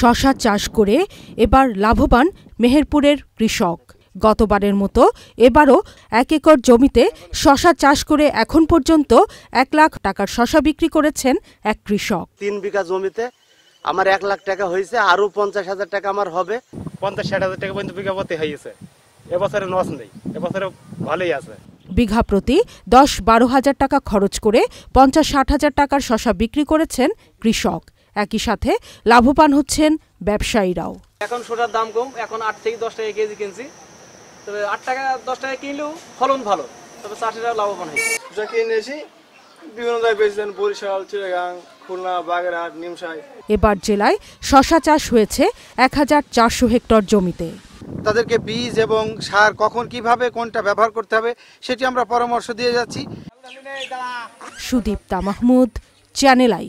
শশা চাষ করে এবার লাভবান মেহেরপুরের কৃষক গতবারের মতো এবারও এক একর জমিতে শশা চাষ করে এখন পর্যন্ত এক লাখ টাকার শশা বিক্রি করেছেন এক কৃষক তিন বিঘা জমিতে আমার এক লাখ টাকা হয়েছে আরও পঞ্চাশ হাজার টাকা আমার হবে পঞ্চাশ ষাট হাজার টাকা পর্যন্ত বিঘা পথে হয়েছে এবছরে নস নেই এবছরে ভালোই আছে বিঘা প্রতি দশ বারো হাজার টাকা খরচ করে পঞ্চাশ ষাট হাজার টাকার শশা বিক্রি করেছেন কৃষক একই সাথে লাভবান হচ্ছেন ব্যবসায়ীরাও এখন সোটার দাম কম এখন আট থেকে দশ টাকা কেজি কিনছি তবে আট টাকা দশ টাকা কিনলেও ফলন ভালো তবে চাষিরা লাভবান হয়েছে যা কিনেছি বিভিন্ন জায়গায় বরিশাল চিড়াগাং খুলনা বাগেরহাট নিমসাই এবার জেলায় শশা চাষ হয়েছে এক হাজার চারশো হেক্টর জমিতে তাদেরকে বীজ এবং সার কখন কিভাবে কোনটা ব্যবহার করতে হবে সেটি আমরা পরামর্শ দিয়ে যাচ্ছি সুদীপ্তা মাহমুদ চ্যানেল আই